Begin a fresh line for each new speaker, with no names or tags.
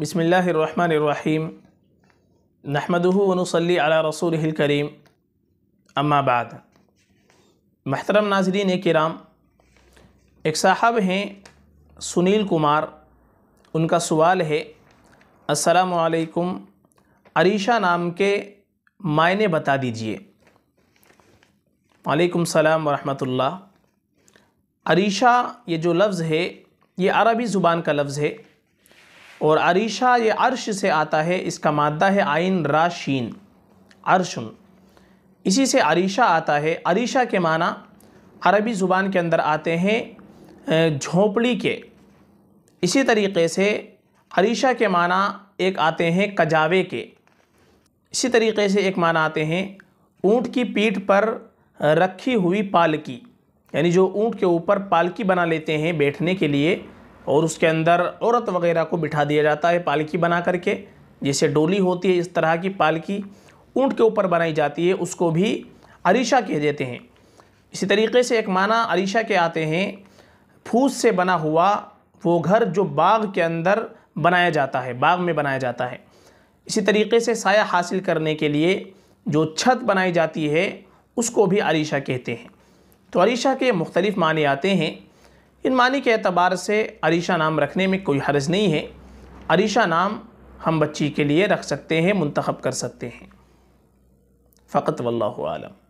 बसमीम नहमदनसली रसूल करीम अम्माबाद महतरम नाजरीन ए कराम एक साहब हैं सुनील कुमार उनका सवाल है असलकुम अरीशा नाम के मायने बता दीजिए वालेकुम सलाम वरहमतुल्लाह अरीशा ये जो लफ्ज़ है ये अरबी ज़ुबान का लफ्ज़ है और अरीशा ये अर्श से आता है इसका मादा है आइन राशीन अर्शन इसी से अरीशा आता है अरीशा के माना अरबी ज़ुबान के अंदर आते हैं झोपड़ी के इसी तरीके से अरीशा के माना एक आते हैं कजावे के इसी तरीके से एक माना आते हैं ऊँट की पीठ पर रखी हुई पालकी यानी जो ऊँट के ऊपर पालकी बना लेते हैं बैठने के लिए और उसके अंदर औरत वगैरह को बिठा दिया जाता है पालकी बना करके जैसे डोली होती है इस तरह की पालकी ऊँट के ऊपर बनाई जाती है उसको भी अरीशा कह देते हैं इसी तरीके से एक माना अरीशा के आते हैं फूस से बना हुआ वो घर जो बाग के अंदर बनाया जाता है बाग में बनाया जाता है इसी तरीके से साया हासिल करने के लिए जो छत बनाई जाती है उसको भी अरीशा कहते हैं तो अरीशा के मुख्तलिफ़ माने आते हैं इन मानी के अतबार से अरीशा नाम रखने में कोई हर्ज नहीं है अरीशा नाम हम बच्ची के लिए रख सकते हैं मंतखब कर सकते हैं फ़कत वल्लम